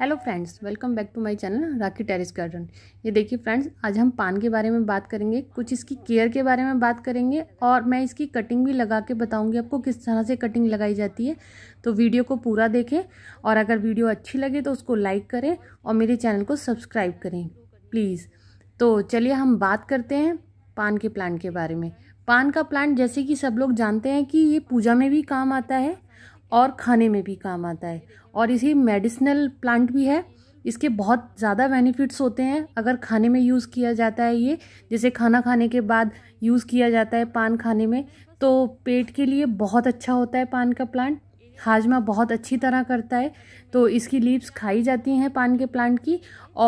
hello friends welcome back to my channel Rakhi terrace garden ये देखिए friends आज हम पान के बारे में बात करेंगे कुछ इसकी केयर के बारे में बात करेंगे और मैं इसकी कटिंग भी लगा के बताऊंगी आपको किस तरह से कटिंग लगाई जाती है तो वीडियो को पूरा देखें और अगर वीडियो अच्छी लगे तो उसको लाइक करें और मेरे चैनल को सब्सक्राइब करें प्लीज़ तो चलिए हम बात करते हैं पान के प्लांट के बारे में पान का प्लांट जैसे कि सब लोग जानते हैं कि ये पूजा में भी काम आता है और खाने में भी काम आता है और इसी मेडिसिनल प्लांट भी है इसके बहुत ज़्यादा बेनिफिट्स होते हैं अगर खाने में यूज़ किया जाता है ये जैसे खाना खाने के बाद यूज़ किया जाता है पान खाने में तो पेट के लिए बहुत अच्छा होता है पान का प्लांट हाजमा बहुत अच्छी तरह करता है तो इसकी लीव्स खाई जाती हैं पान के प्लांट की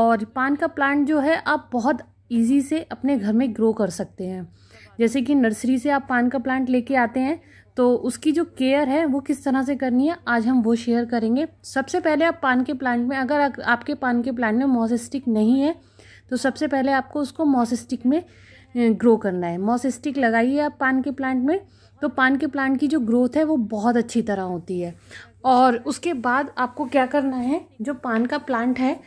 और पान का प्लांट जो है आप बहुत ईजी से अपने घर में ग्रो कर सकते हैं जैसे कि नर्सरी से आप पान का प्लांट लेके आते हैं तो उसकी जो केयर है वो किस तरह से करनी है आज हम वो शेयर करेंगे सबसे पहले आप पान के प्लांट में अगर आपके पान के प्लांट में मोसिस्टिक नहीं है तो सबसे पहले आपको उसको मोसिस्टिक में ग्रो करना है मोसिस्टिक लगाइए आप पान के प्लांट में तो पान के प्लांट की जो ग्रोथ है वो बहुत अच्छी तरह होती है और उसके बाद आपको क्या करना है जो पान का प्लांट है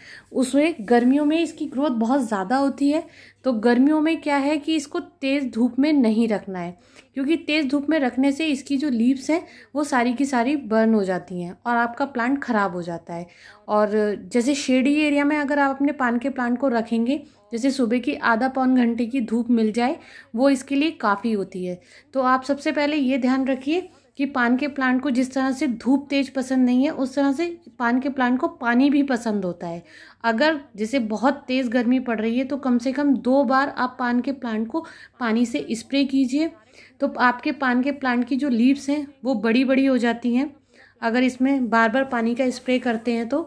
उसमें गर्मियों में इसकी ग्रोथ बहुत ज़्यादा होती है तो गर्मियों में क्या है कि इसको तेज़ धूप में नहीं रखना है क्योंकि तेज़ धूप में रखने से इसकी जो लीव्स हैं वो सारी की सारी बर्न हो जाती हैं और आपका प्लांट ख़राब हो जाता है और जैसे शेडी एरिया में अगर आप अपने पान के प्लांट को रखेंगे जैसे सुबह की आधा पौन घंटे की धूप मिल जाए वो इसके लिए काफ़ी होती है तो आप सबसे पहले ये ध्यान रखिए कि पान के प्लांट को जिस तरह से धूप तेज पसंद नहीं है उस तरह से पान के प्लांट को पानी भी पसंद होता है अगर जैसे बहुत तेज़ गर्मी पड़ रही है तो कम से कम दो बार आप पान के प्लांट को पानी से स्प्रे कीजिए तो आपके पान के प्लांट की जो लीव्स हैं वो बड़ी बड़ी हो जाती हैं अगर इसमें बार बार पानी का स्प्रे करते हैं तो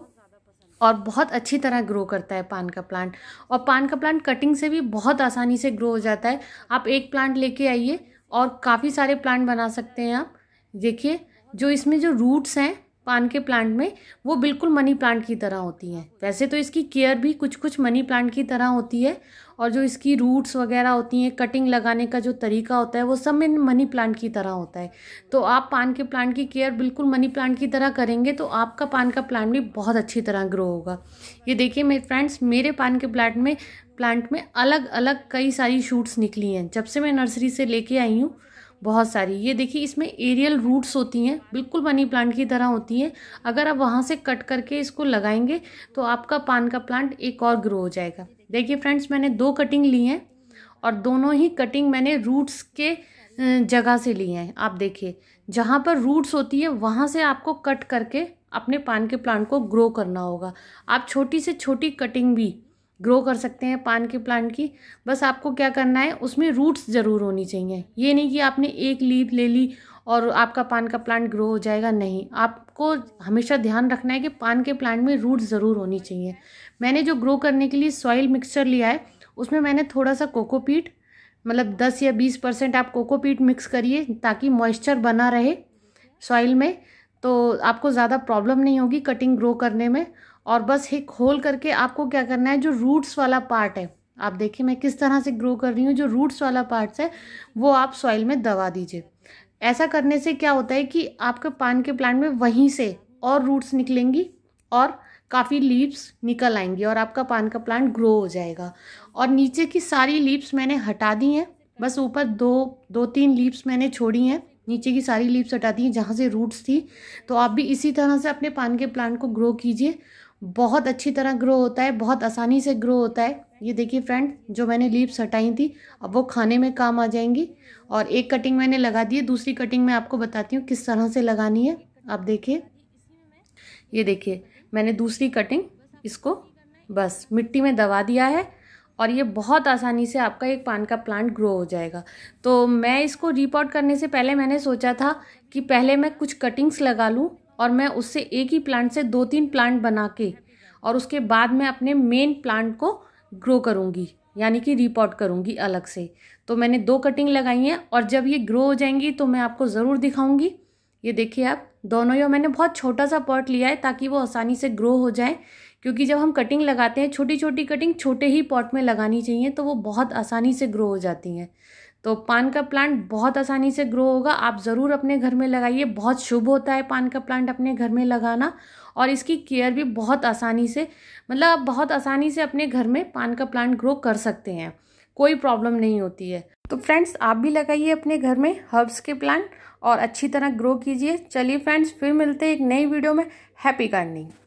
और बहुत अच्छी तरह ग्रो करता है पान का प्लांट और पान का प्लांट कटिंग से भी बहुत आसानी से ग्रो हो जाता है आप एक प्लांट लेके आइए और काफ़ी सारे प्लांट बना सकते हैं आप देखिए जो इसमें जो रूट्स हैं पान के प्लांट में वो बिल्कुल मनी प्लांट की तरह होती हैं वैसे तो इसकी केयर भी कुछ कुछ मनी प्लांट की तरह होती है और जो इसकी रूट्स वगैरह होती हैं कटिंग लगाने का जो तरीका होता है वो सब में मनी प्लांट की तरह होता है तो आप पान के प्लांट की केयर बिल्कुल मनी प्लांट की तरह करेंगे तो आपका पान का प्लांट भी बहुत अच्छी तरह ग्रो होगा ये देखिए मेरे फ्रेंड्स मेरे पान के प्लांट में प्लांट में अलग अलग कई सारी शूट्स निकली हैं जब से मैं नर्सरी से लेके आई हूँ बहुत सारी ये देखिए इसमें एरियल रूट्स होती हैं बिल्कुल मनी प्लांट की तरह होती हैं अगर आप वहाँ से कट करके इसको लगाएंगे तो आपका पान का प्लांट एक और ग्रो हो जाएगा देखिए फ्रेंड्स मैंने दो कटिंग ली हैं और दोनों ही कटिंग मैंने रूट्स के जगह से ली हैं आप देखिए जहाँ पर रूट्स होती है वहाँ से आपको कट करके अपने पान के प्लांट को ग्रो करना होगा आप छोटी से छोटी कटिंग भी ग्रो कर सकते हैं पान के प्लांट की बस आपको क्या करना है उसमें रूट्स ज़रूर होनी चाहिए ये नहीं कि आपने एक लीव ले ली और आपका पान का प्लांट ग्रो हो जाएगा नहीं आपको हमेशा ध्यान रखना है कि पान के प्लांट में रूट्स ज़रूर होनी चाहिए मैंने जो ग्रो करने के लिए सॉइल मिक्सचर लिया है उसमें मैंने थोड़ा सा कोकोपीट मतलब दस या बीस परसेंट आप कोकोपीट मिक्स करिए ताकि मॉइस्चर बना रहे सॉइल में तो आपको ज़्यादा प्रॉब्लम नहीं होगी कटिंग ग्रो करने में और बस एक होल करके आपको क्या करना है जो रूट्स वाला पार्ट है आप देखिए मैं किस तरह से ग्रो कर रही हूँ जो रूट्स वाला पार्ट्स है वो आप सॉइल में दबा दीजिए ऐसा करने से क्या होता है कि आपके पान के प्लांट में वहीं से और रूट्स निकलेंगी और काफ़ी लीव्स निकल आएंगी और आपका पान का प्लांट ग्रो हो जाएगा और नीचे की सारी लीव्स मैंने हटा दी हैं बस ऊपर दो दो तीन लीव्स मैंने छोड़ी हैं नीचे की सारी लीव्स हटा दी जहाँ से रूट्स थी तो आप भी इसी तरह से अपने पान के प्लांट को ग्रो कीजिए बहुत अच्छी तरह ग्रो होता है बहुत आसानी से ग्रो होता है ये देखिए फ्रेंड जो मैंने लीव्स हटाई थी अब वो खाने में काम आ जाएंगी और एक कटिंग मैंने लगा दी है दूसरी कटिंग मैं आपको बताती हूँ किस तरह से लगानी है आप देखिए ये देखिए मैंने दूसरी कटिंग इसको बस मिट्टी में दबा दिया है और ये बहुत आसानी से आपका एक पान का प्लांट ग्रो हो जाएगा तो मैं इसको रिपोर्ट करने से पहले मैंने सोचा था कि पहले मैं कुछ कटिंग्स लगा लूँ और मैं उससे एक ही प्लांट से दो तीन प्लांट बना के और उसके बाद मैं अपने मेन प्लांट को ग्रो करूँगी यानी कि रिपोर्ट करूँगी अलग से तो मैंने दो कटिंग लगाई हैं और जब ये ग्रो हो जाएंगी तो मैं आपको ज़रूर दिखाऊँगी ये देखिए आप दोनों ही मैंने बहुत छोटा सा पॉट लिया है ताकि वो आसानी से ग्रो हो जाए क्योंकि जब हम कटिंग लगाते हैं छोटी छोटी कटिंग छोटे ही पॉट में लगानी चाहिए तो वो बहुत आसानी से ग्रो हो जाती हैं तो पान का प्लांट बहुत आसानी से ग्रो होगा आप ज़रूर अपने घर में लगाइए बहुत शुभ होता है पान का प्लांट अपने घर में लगाना और इसकी केयर भी बहुत आसानी से मतलब आप बहुत आसानी से अपने घर में पान का प्लांट ग्रो कर सकते हैं कोई प्रॉब्लम नहीं होती है तो फ्रेंड्स आप भी लगाइए अपने घर में हर्ब्स के प्लांट और अच्छी तरह ग्रो कीजिए चलिए फ्रेंड्स फिर मिलते हैं एक नई वीडियो में हैप्पी गार्डनिंग